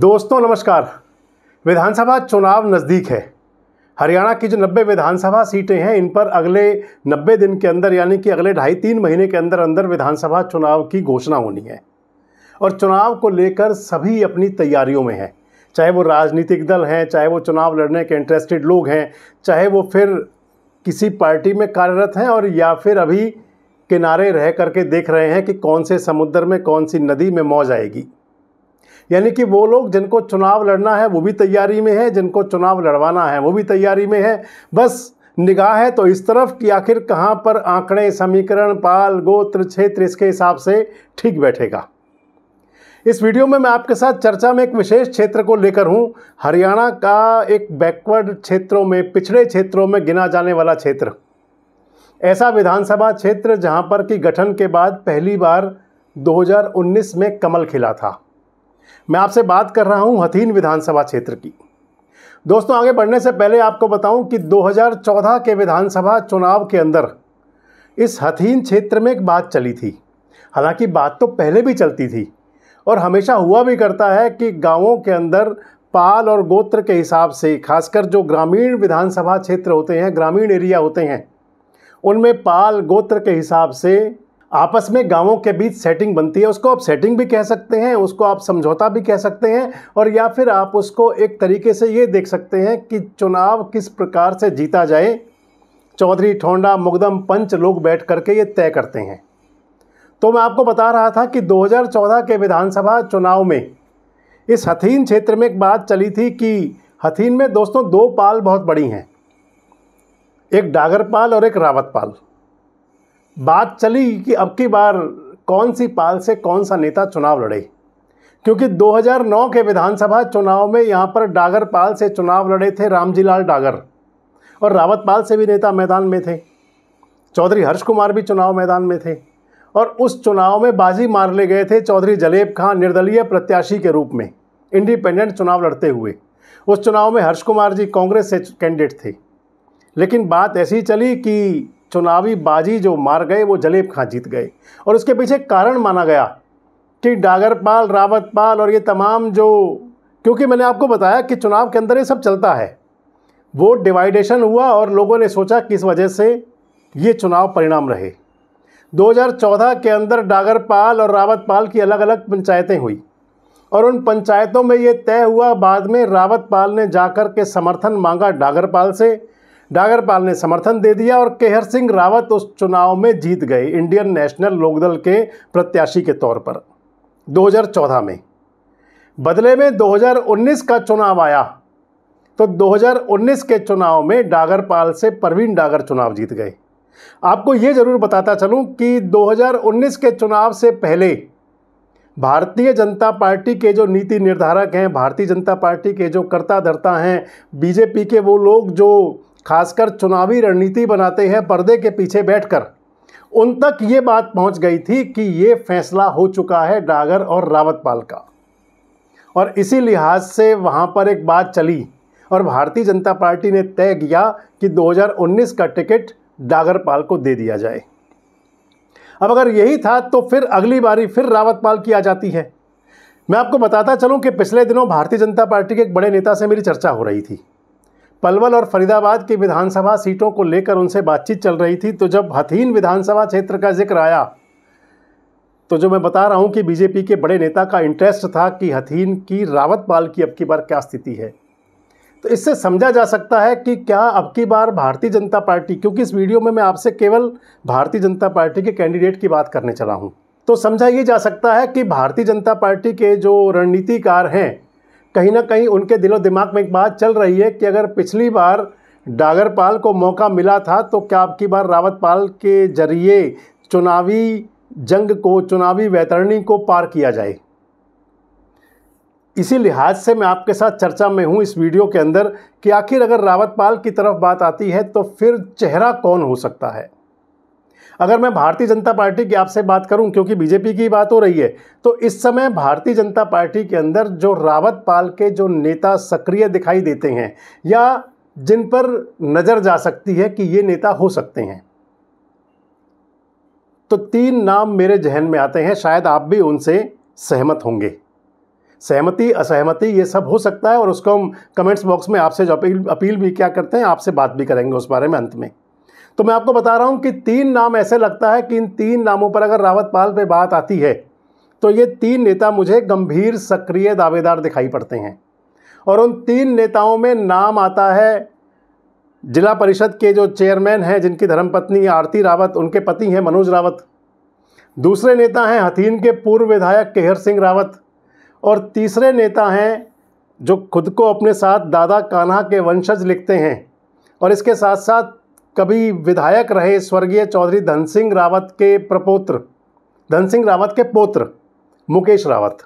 दोस्तों नमस्कार विधानसभा चुनाव नज़दीक है हरियाणा की जो नब्बे विधानसभा सीटें हैं इन पर अगले नब्बे दिन के अंदर यानी कि अगले ढाई तीन महीने के अंदर अंदर विधानसभा चुनाव की घोषणा होनी है और चुनाव को लेकर सभी अपनी तैयारियों में हैं चाहे वो राजनीतिक दल हैं चाहे वो चुनाव लड़ने के इंटरेस्टेड लोग हैं चाहे वो फिर किसी पार्टी में कार्यरत हैं और या फिर अभी किनारे रह करके देख रहे हैं कि कौन से समुद्र में कौन सी नदी में मौज आएगी यानी कि वो लोग जिनको चुनाव लड़ना है वो भी तैयारी में है जिनको चुनाव लड़वाना है वो भी तैयारी में है बस निगाह है तो इस तरफ कि आखिर कहाँ पर आंकड़े समीकरण पाल गोत्र क्षेत्र इसके हिसाब से ठीक बैठेगा इस वीडियो में मैं आपके साथ चर्चा में एक विशेष क्षेत्र को लेकर हूँ हरियाणा का एक बैकवर्ड क्षेत्रों में पिछड़े क्षेत्रों में गिना जाने वाला क्षेत्र ऐसा विधानसभा क्षेत्र जहाँ पर कि गठन के बाद पहली बार 2019 में कमल खिला था मैं आपसे बात कर रहा हूं हथीन विधानसभा क्षेत्र की दोस्तों आगे बढ़ने से पहले आपको बताऊं कि 2014 के विधानसभा चुनाव के अंदर इस हथीन क्षेत्र में एक बात चली थी हालांकि बात तो पहले भी चलती थी और हमेशा हुआ भी करता है कि गांवों के अंदर पाल और गोत्र के हिसाब से खासकर जो ग्रामीण विधानसभा क्षेत्र होते हैं ग्रामीण एरिया होते हैं उनमें पाल गोत्र के हिसाब से आपस में गांवों के बीच सेटिंग बनती है उसको आप सेटिंग भी कह सकते हैं उसको आप समझौता भी कह सकते हैं और या फिर आप उसको एक तरीके से ये देख सकते हैं कि चुनाव किस प्रकार से जीता जाए चौधरी ठोंडा मुकदम पंच लोग बैठ करके ये तय करते हैं तो मैं आपको बता रहा था कि 2014 के विधानसभा चुनाव में इस हथीन क्षेत्र में एक बात चली थी कि हथीन में दोस्तों दो पाल बहुत बड़ी हैं एक डागर पाल और एक रावत पाल बात चली कि अब की बार कौन सी पाल से कौन सा नेता चुनाव लड़े क्योंकि 2009 के विधानसभा चुनाव में यहाँ पर डागर पाल से चुनाव लड़े थे रामजीलाल डागर और रावत पाल से भी नेता मैदान में थे चौधरी हर्ष कुमार भी चुनाव मैदान में थे और उस चुनाव में बाजी मार ले गए थे चौधरी जलेब खान निर्दलीय प्रत्याशी के रूप में इंडिपेंडेंट चुनाव लड़ते हुए उस चुनाव में हर्ष कुमार जी कांग्रेस से कैंडिडेट थे लेकिन बात ऐसी चली कि चुनावी बाजी जो मार गए वो जलेब खां जीत गए और उसके पीछे कारण माना गया कि डागरपाल रावतपाल और ये तमाम जो क्योंकि मैंने आपको बताया कि चुनाव के अंदर ये सब चलता है वोट डिवाइडेशन हुआ और लोगों ने सोचा किस वजह से ये चुनाव परिणाम रहे 2014 के अंदर डागरपाल और रावतपाल की अलग अलग पंचायतें हुई और उन पंचायतों में ये तय हुआ बाद में रावतपाल ने जाकर के समर्थन मांगा डागरपाल से डागरपाल ने समर्थन दे दिया और केहर सिंह रावत उस चुनाव में जीत गए इंडियन नेशनल लोकदल के प्रत्याशी के तौर पर 2014 में बदले में 2019 का चुनाव आया तो 2019 के चुनाव में डागरपाल से परवीन डागर चुनाव जीत गए आपको ये ज़रूर बताता चलूं कि 2019 के चुनाव से पहले भारतीय जनता पार्टी के जो नीति निर्धारक हैं भारतीय जनता पार्टी के जो कर्ता धर्ता हैं बीजेपी के वो लोग जो खासकर चुनावी रणनीति बनाते हैं पर्दे के पीछे बैठकर उन तक ये बात पहुंच गई थी कि ये फैसला हो चुका है डागर और रावतपाल का और इसी लिहाज से वहाँ पर एक बात चली और भारतीय जनता पार्टी ने तय किया कि 2019 का टिकट डागरपाल को दे दिया जाए अब अगर यही था तो फिर अगली बारी फिर रावतपाल की आ जाती है मैं आपको बताता चलूं कि पिछले दिनों भारतीय जनता पार्टी के एक बड़े नेता से मेरी चर्चा हो रही थी पलवल और फरीदाबाद की विधानसभा सीटों को लेकर उनसे बातचीत चल रही थी तो जब हथीन विधानसभा क्षेत्र का जिक्र आया तो जो मैं बता रहा हूँ कि बीजेपी के बड़े नेता का इंटरेस्ट था कि हथीन की रावतपाल की अब की बार क्या स्थिति है तो इससे समझा जा सकता है कि क्या अब की बार भारतीय जनता पार्टी क्योंकि इस वीडियो में मैं आपसे केवल भारतीय जनता पार्टी के कैंडिडेट की बात करने चला हूँ तो समझा ये जा सकता है कि भारतीय जनता पार्टी के जो रणनीतिकार हैं कहीं ना कहीं उनके दिलो दिमाग में एक बात चल रही है कि अगर पिछली बार डागरपाल को मौका मिला था तो क्या अब की बार रावतपाल के जरिए चुनावी जंग को चुनावी वैतरणी को पार किया जाए इसी लिहाज से मैं आपके साथ चर्चा में हूँ इस वीडियो के अंदर कि आखिर अगर रावतपाल की तरफ बात आती है तो फिर चेहरा कौन हो सकता है अगर मैं भारतीय जनता पार्टी की आपसे बात करूं क्योंकि बीजेपी की बात हो रही है तो इस समय भारतीय जनता पार्टी के अंदर जो रावत पाल के जो नेता सक्रिय दिखाई देते हैं या जिन पर नज़र जा सकती है कि ये नेता हो सकते हैं तो तीन नाम मेरे जहन में आते हैं शायद आप भी उनसे सहमत होंगे सहमति असहमति ये सब हो सकता है और उसको हम कमेंट्स बॉक्स में आपसे जो अपील अपील भी क्या करते हैं आपसे बात भी करेंगे उस बारे में अंत में तो मैं आपको बता रहा हूँ कि तीन नाम ऐसे लगता है कि इन तीन नामों पर अगर रावतपाल पे बात आती है तो ये तीन नेता मुझे गंभीर सक्रिय दावेदार दिखाई पड़ते हैं और उन तीन नेताओं में नाम आता है जिला परिषद के जो चेयरमैन हैं जिनकी धर्मपत्नी आरती रावत उनके पति हैं मनोज रावत दूसरे नेता हैं हथीन के पूर्व विधायक केहर सिंह रावत और तीसरे नेता हैं जो खुद को अपने साथ दादा कान्हा के वंशज लिखते हैं और इसके साथ साथ कभी विधायक रहे स्वर्गीय चौधरी धन सिंह रावत के प्रपोत्र धन सिंह रावत के पोत्र मुकेश रावत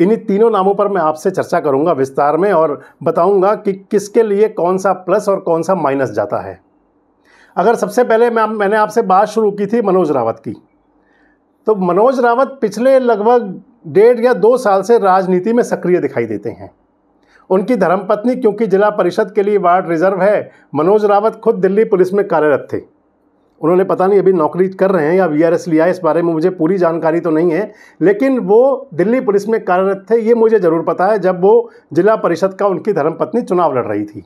इन्हीं तीनों नामों पर मैं आपसे चर्चा करूंगा विस्तार में और बताऊंगा कि किसके लिए कौन सा प्लस और कौन सा माइनस जाता है अगर सबसे पहले मैं मैंने आपसे बात शुरू की थी मनोज रावत की तो मनोज रावत पिछले लगभग डेढ़ या दो साल से राजनीति में सक्रिय दिखाई देते हैं उनकी धर्मपत्नी क्योंकि जिला परिषद के लिए वार्ड रिजर्व है मनोज रावत खुद दिल्ली पुलिस में कार्यरत थे उन्होंने पता नहीं अभी नौकरी कर रहे हैं या वी आर लिया इस बारे में मुझे पूरी जानकारी तो नहीं है लेकिन वो दिल्ली पुलिस में कार्यरत थे ये मुझे ज़रूर पता है जब वो जिला परिषद का उनकी धर्मपत्नी चुनाव लड़ रही थी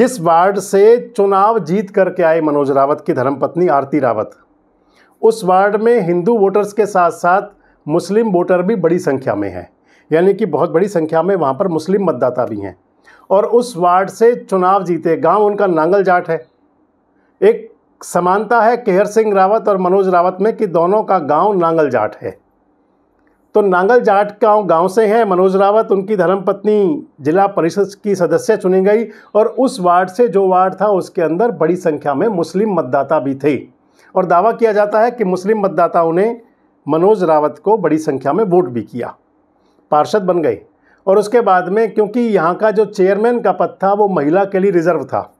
जिस वार्ड से चुनाव जीत करके आए मनोज रावत की धर्मपत्नी आरती रावत उस वार्ड में हिंदू वोटर्स के साथ साथ मुस्लिम वोटर भी बड़ी संख्या में हैं यानी कि बहुत बड़ी संख्या में वहाँ पर मुस्लिम मतदाता भी हैं और उस वार्ड से चुनाव जीते गांव उनका नांगल जाट है एक समानता है केहर सिंह रावत और मनोज रावत में कि दोनों का गांव नांगल जाट है तो नांगल जाट गांव गांव से हैं मनोज रावत उनकी धर्मपत्नी जिला परिषद की सदस्य चुनी गई और उस वार्ड से जो वार्ड था उसके अंदर बड़ी संख्या में मुस्लिम मतदाता भी थे और दावा किया जाता है कि मुस्लिम मतदाताओं ने मनोज रावत को बड़ी संख्या में वोट भी किया पार्षद बन गई और उसके बाद में क्योंकि यहाँ का जो चेयरमैन का पद था वो महिला के लिए रिज़र्व था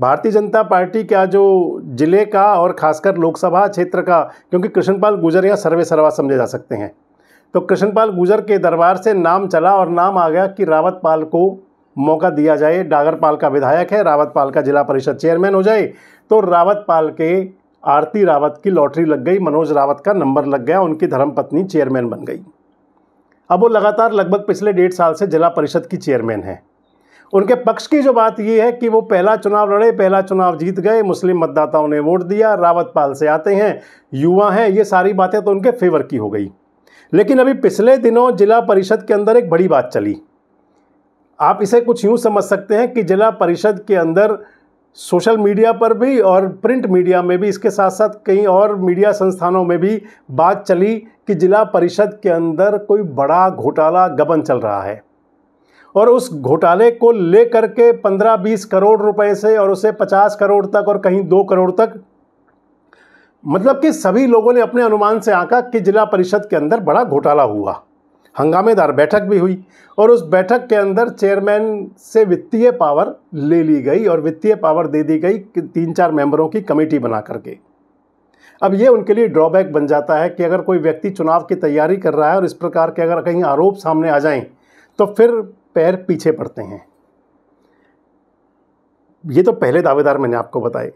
भारतीय जनता पार्टी का जो ज़िले का और ख़ासकर लोकसभा क्षेत्र का क्योंकि कृष्णपाल गुजर यहाँ सर्वे सर्वा समझे जा सकते हैं तो कृष्णपाल गुजर के दरबार से नाम चला और नाम आ गया कि रावत पाल को मौका दिया जाए डागरपाल का विधायक है रावत पाल का जिला परिषद चेयरमैन हो जाए तो रावत पाल के आरती रावत की लॉटरी लग गई मनोज रावत का नंबर लग गया उनकी धर्मपत्नी चेयरमैन बन गई अब वो लगातार लगभग पिछले डेढ़ साल से जिला परिषद की चेयरमैन हैं उनके पक्ष की जो बात ये है कि वो पहला चुनाव लड़े पहला चुनाव जीत गए मुस्लिम मतदाताओं ने वोट दिया रावतपाल से आते हैं युवा हैं ये सारी बातें तो उनके फेवर की हो गई लेकिन अभी पिछले दिनों जिला परिषद के अंदर एक बड़ी बात चली आप इसे कुछ यूँ समझ सकते हैं कि जिला परिषद के अंदर सोशल मीडिया पर भी और प्रिंट मीडिया में भी इसके साथ साथ कई और मीडिया संस्थानों में भी बात चली कि जिला परिषद के अंदर कोई बड़ा घोटाला गबन चल रहा है और उस घोटाले को लेकर के पंद्रह बीस करोड़ रुपए से और उसे पचास करोड़ तक और कहीं दो करोड़ तक मतलब कि सभी लोगों ने अपने अनुमान से आंका कि जिला परिषद के अंदर बड़ा घोटाला हुआ हंगामेदार बैठक भी हुई और उस बैठक के अंदर चेयरमैन से वित्तीय पावर ले ली गई और वित्तीय पावर दे दी गई तीन चार मेंबरों की कमेटी बना करके अब ये उनके लिए ड्रॉबैक बन जाता है कि अगर कोई व्यक्ति चुनाव की तैयारी कर रहा है और इस प्रकार के अगर कहीं आरोप सामने आ जाएं तो फिर पैर पीछे पड़ते हैं ये तो पहले दावेदार मैंने आपको बताए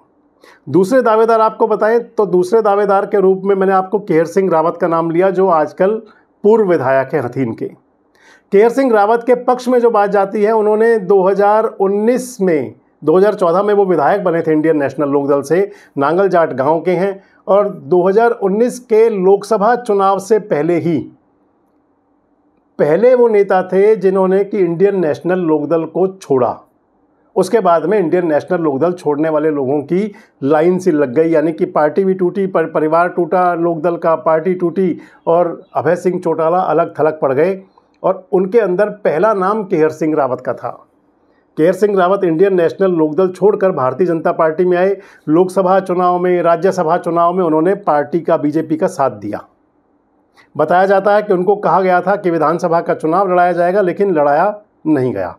दूसरे दावेदार आपको बताएं तो दूसरे दावेदार के रूप में मैंने आपको केहर सिंह रावत का नाम लिया जो आजकल पूर्व विधायक हैं हथीन के केयर सिंह रावत के पक्ष में जो बात जाती है उन्होंने 2019 में 2014 में वो विधायक बने थे इंडियन नेशनल लोकदल से नांगल जाट गाँव के हैं और 2019 के लोकसभा चुनाव से पहले ही पहले वो नेता थे जिन्होंने कि इंडियन नेशनल लोकदल को छोड़ा उसके बाद में इंडियन नेशनल लोकदल छोड़ने वाले लोगों की लाइन सी लग गई यानी कि पार्टी भी टूटी पर, परिवार टूटा लोकदल का पार्टी टूटी और अभय सिंह चौटाला अलग थलग पड़ गए और उनके अंदर पहला नाम केहर सिंह रावत का था केहर सिंह रावत इंडियन नेशनल लोकदल छोड़कर भारतीय जनता पार्टी में आए लोकसभा चुनाव में राज्यसभा चुनाव में उन्होंने पार्टी का बीजेपी का साथ दिया बताया जाता है कि उनको कहा गया था कि विधानसभा का चुनाव लड़ाया जाएगा लेकिन लड़ाया नहीं गया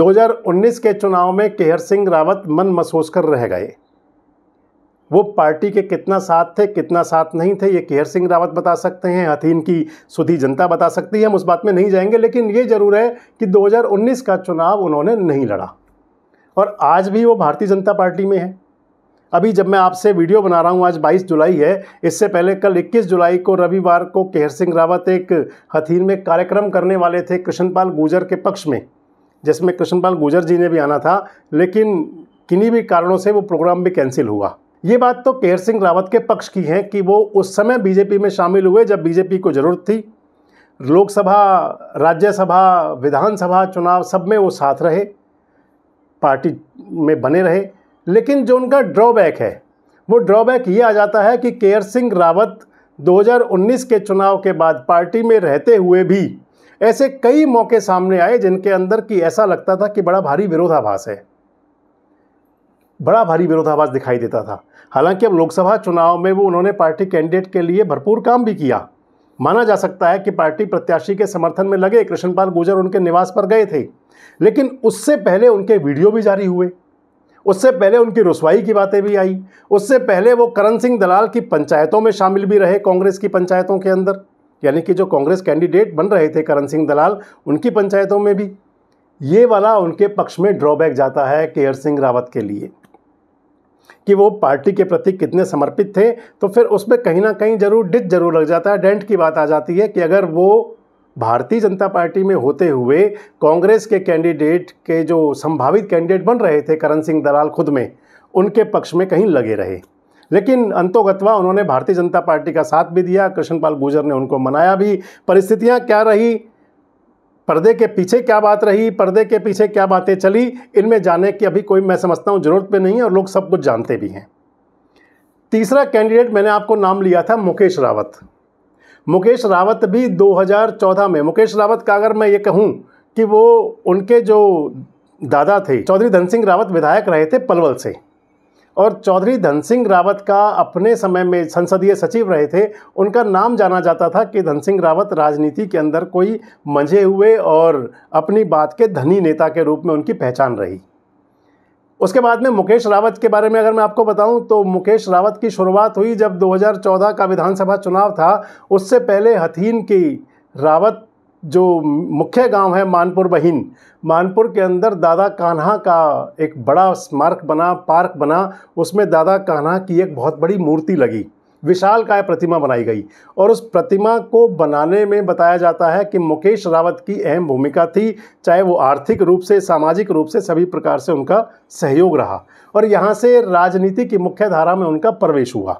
2019 के चुनाव में केहर सिंह रावत मन महसूस कर रह गए वो पार्टी के कितना साथ थे कितना साथ नहीं थे ये केहर सिंह रावत बता सकते हैं हथीन की सुधी जनता बता सकती है हम उस बात में नहीं जाएंगे लेकिन ये ज़रूर है कि 2019 का चुनाव उन्होंने नहीं लड़ा और आज भी वो भारतीय जनता पार्टी में है अभी जब मैं आपसे वीडियो बना रहा हूँ आज 22 जुलाई है इससे पहले कल 21 जुलाई को रविवार को केहर सिंह रावत एक हथीन में कार्यक्रम करने वाले थे कृष्णपाल गुजर के पक्ष में जिसमें कृष्णपाल गुजर जी ने भी आना था लेकिन किन्हीं भी कारणों से वो प्रोग्राम भी कैंसिल हुआ ये बात तो केहर सिंह रावत के पक्ष की है कि वो उस समय बीजेपी में शामिल हुए जब बीजेपी को ज़रूरत थी लोकसभा राज्यसभा विधानसभा चुनाव सब में वो साथ रहे पार्टी में बने रहे लेकिन जो उनका ड्रॉबैक है वो ड्रॉबैक ये आ जाता है कि केयर सिंह रावत 2019 के चुनाव के बाद पार्टी में रहते हुए भी ऐसे कई मौके सामने आए जिनके अंदर कि ऐसा लगता था कि बड़ा भारी विरोधाभास है बड़ा भारी विरोधाभास दिखाई देता था हालांकि अब लोकसभा चुनाव में वो उन्होंने पार्टी कैंडिडेट के लिए भरपूर काम भी किया माना जा सकता है कि पार्टी प्रत्याशी के समर्थन में लगे कृष्णपाल गुर्जर उनके निवास पर गए थे लेकिन उससे पहले उनके वीडियो भी जारी हुए उससे पहले उनकी रसवाई की बातें भी आई उससे पहले वो करण सिंह दलाल की पंचायतों में शामिल भी रहे कांग्रेस की पंचायतों के अंदर यानी कि जो कांग्रेस कैंडिडेट बन रहे थे करण सिंह दलाल उनकी पंचायतों में भी ये वाला उनके पक्ष में ड्रॉबैक जाता है केयर सिंह रावत के लिए कि वो पार्टी के प्रति कितने समर्पित थे तो फिर उसमें कहीं ना कहीं जरूर डिच जरूर लग जाता है डेंट की बात आ जाती है कि अगर वो भारतीय जनता पार्टी में होते हुए कांग्रेस के कैंडिडेट के जो संभावित कैंडिडेट बन रहे थे करण सिंह दलाल खुद में उनके पक्ष में कहीं लगे रहे लेकिन अंतोगतवा उन्होंने भारतीय जनता पार्टी का साथ भी दिया कृष्णपाल गुर्जर ने उनको मनाया भी परिस्थितियाँ क्या रही पर्दे के पीछे क्या बात रही पर्दे के पीछे क्या बातें चली इनमें जाने की अभी कोई मैं समझता हूँ ज़रूरत पे नहीं है और लोग सब कुछ जानते भी हैं तीसरा कैंडिडेट मैंने आपको नाम लिया था मुकेश रावत मुकेश रावत भी 2014 में मुकेश रावत का अगर मैं ये कहूँ कि वो उनके जो दादा थे चौधरी धन सिंह रावत विधायक रहे थे पलवल से और चौधरी धन सिंह रावत का अपने समय में संसदीय सचिव रहे थे उनका नाम जाना जाता था कि धन सिंह रावत राजनीति के अंदर कोई मंझे हुए और अपनी बात के धनी नेता के रूप में उनकी पहचान रही उसके बाद में मुकेश रावत के बारे में अगर मैं आपको बताऊं तो मुकेश रावत की शुरुआत हुई जब 2014 का विधानसभा चुनाव था उससे पहले हथीन की रावत जो मुख्य गांव है मानपुर बहिन मानपुर के अंदर दादा कान्हा का एक बड़ा स्मारक बना पार्क बना उसमें दादा कान्हा की एक बहुत बड़ी मूर्ति लगी विशाल काय प्रतिमा बनाई गई और उस प्रतिमा को बनाने में बताया जाता है कि मुकेश रावत की अहम भूमिका थी चाहे वो आर्थिक रूप से सामाजिक रूप से सभी प्रकार से उनका सहयोग रहा और यहाँ से राजनीति की मुख्य धारा में उनका प्रवेश हुआ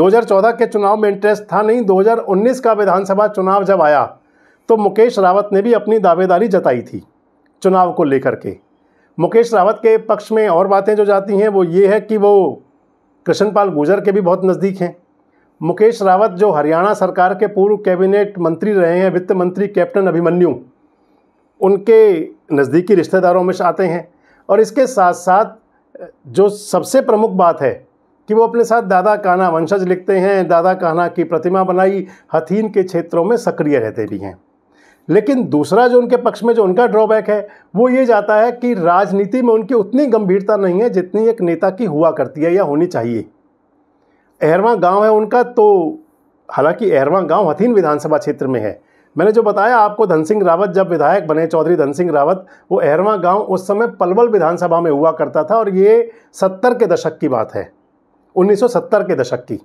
2014 के चुनाव में इंटरेस्ट था नहीं 2019 का विधानसभा चुनाव जब आया तो मुकेश रावत ने भी अपनी दावेदारी जताई थी चुनाव को लेकर के मुकेश रावत के पक्ष में और बातें जो जाती हैं वो ये है कि वो कृष्णपाल गुर्जर के भी बहुत नज़दीक हैं मुकेश रावत जो हरियाणा सरकार के पूर्व कैबिनेट मंत्री रहे हैं वित्त मंत्री कैप्टन अभिमन्यु उनके नज़दीकी रिश्तेदारों में आते हैं और इसके साथ साथ जो सबसे प्रमुख बात है कि वो अपने साथ दादा कहना वंशज लिखते हैं दादा कहना की प्रतिमा बनाई हथीन के क्षेत्रों में सक्रिय रहते भी हैं लेकिन दूसरा जो उनके पक्ष में जो उनका ड्रॉबैक है वो ये जाता है कि राजनीति में उनकी उतनी गंभीरता नहीं है जितनी एक नेता की हुआ करती है या होनी चाहिए एहरवा गांव है उनका तो हालांकि एहरवा गांव हथीन विधानसभा क्षेत्र में है मैंने जो बताया आपको धन सिंह रावत जब विधायक बने चौधरी धन सिंह रावत वो एहरवा गांव उस समय पलवल विधानसभा में हुआ करता था और ये सत्तर के दशक की बात है 1970 के दशक की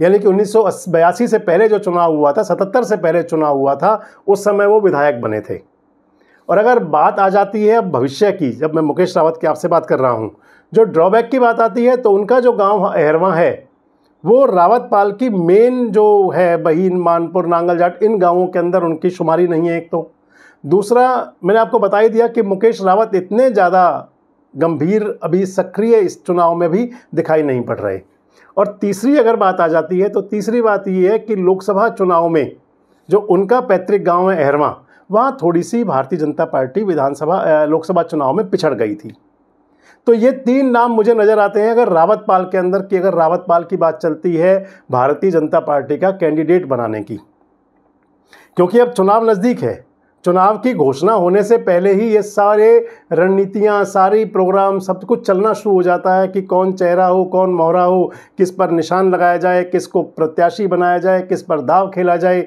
यानी कि उन्नीस बयासी से पहले जो चुनाव हुआ था सतहत्तर से पहले चुनाव हुआ था उस समय वो विधायक बने थे और अगर बात आ जाती है भविष्य की जब मैं मुकेश रावत की आपसे बात कर रहा हूँ जो ड्रॉबैक की बात आती है तो उनका जो गांव अहरवा है वो रावतपाल की मेन जो है बहीन मानपुर नांगल जाट इन गांवों के अंदर उनकी शुमारी नहीं है एक तो दूसरा मैंने आपको बता ही दिया कि मुकेश रावत इतने ज़्यादा गंभीर अभी सक्रिय इस चुनाव में भी दिखाई नहीं पड़ रहे और तीसरी अगर बात आ जाती है तो तीसरी बात ये है कि लोकसभा चुनाव में जो उनका पैतृक गाँव है अहरवा वहाँ थोड़ी सी भारतीय जनता पार्टी विधानसभा लोकसभा चुनाव में पिछड़ गई थी तो ये तीन नाम मुझे नज़र आते हैं अगर रावत पाल के अंदर की अगर रावत पाल की बात चलती है भारतीय जनता पार्टी का कैंडिडेट बनाने की क्योंकि अब चुनाव नज़दीक है चुनाव की घोषणा होने से पहले ही ये सारे रणनीतियाँ सारी प्रोग्राम सब कुछ चलना शुरू हो जाता है कि कौन चेहरा हो कौन मोहरा हो किस पर निशान लगाया जाए किसको प्रत्याशी बनाया जाए किस पर दाव खेला जाए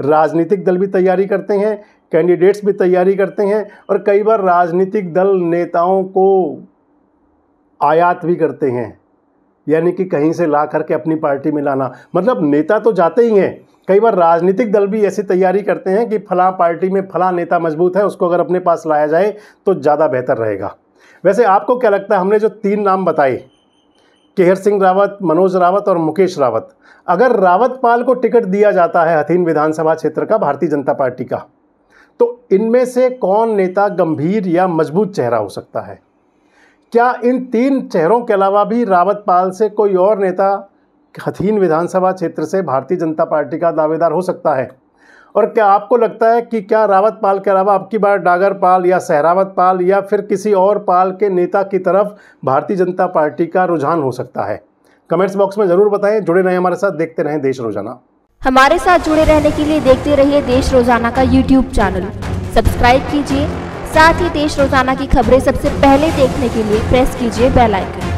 राजनीतिक दल भी तैयारी करते हैं कैंडिडेट्स भी तैयारी करते हैं और कई बार राजनीतिक दल नेताओं को आयात भी करते हैं यानी कि कहीं से ला करके अपनी पार्टी में लाना मतलब नेता तो जाते ही हैं कई बार राजनीतिक दल भी ऐसी तैयारी करते हैं कि फलां पार्टी में फलां नेता मजबूत है उसको अगर अपने पास लाया जाए तो ज़्यादा बेहतर रहेगा वैसे आपको क्या लगता है हमने जो तीन नाम बताए केहर सिंह रावत मनोज रावत और मुकेश रावत अगर रावत पाल को टिकट दिया जाता है हथीन विधानसभा क्षेत्र का भारतीय जनता पार्टी का तो इनमें से कौन नेता गंभीर या मजबूत चेहरा हो सकता है क्या इन तीन चेहरों के अलावा भी रावत पाल से कोई और नेता हथीन विधानसभा क्षेत्र से भारतीय जनता पार्टी का दावेदार हो सकता है और क्या आपको लगता है कि क्या रावत पाल के अलावा अब की बार डागर पाल या सहरावत पाल या फिर किसी और पाल के नेता की तरफ भारतीय जनता पार्टी का रुझान हो सकता है कमेंट्स बॉक्स में ज़रूर बताएं जुड़े रहें हमारे साथ देखते रहें देश रोजाना हमारे साथ जुड़े रहने के लिए देखते रहिए देश रोजाना का यूट्यूब चैनल सब्सक्राइब कीजिए साथ ही देश रोजाना की खबरें सबसे पहले देखने के लिए प्रेस कीजिए बेल आइकन